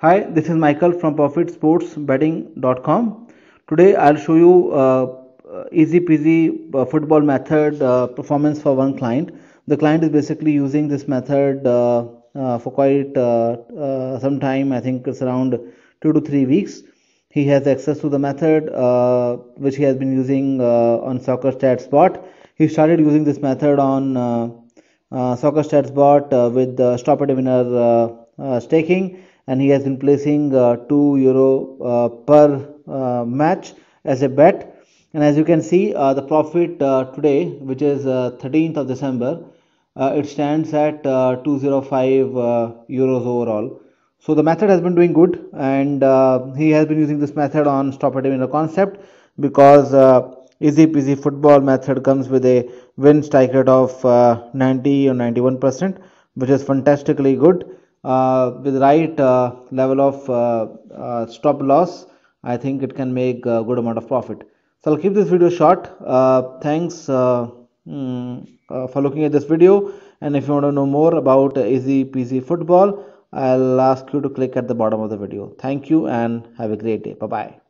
Hi, this is Michael from ProfitSportsBetting.com. Today I'll show you uh, uh, easy peasy uh, football method uh, performance for one client. The client is basically using this method uh, uh, for quite some time. I think it's around two to three weeks. He has access to the method which he has been using on Soccer Stats Bot. He started using this method on uh, Soccer Stats Bot with the Stop It Winner staking and he has been placing uh, 2 euro uh, per uh, match as a bet and as you can see the profit today which is 13th of December it stands at 205 euros overall so the method has been doing good and he has been using this method on stop at winner concept because easy peasy football method comes with a win strike rate of uh, 90 or 91 percent which is fantastically good uh, with right uh, level of uh, stop loss I think it can make a good amount of profit so I'll keep this video short thanks mm, for looking at this video and if you want to know more about easy P C football I'll ask you to click at the bottom of the video. Thank you and have a great day. Bye bye.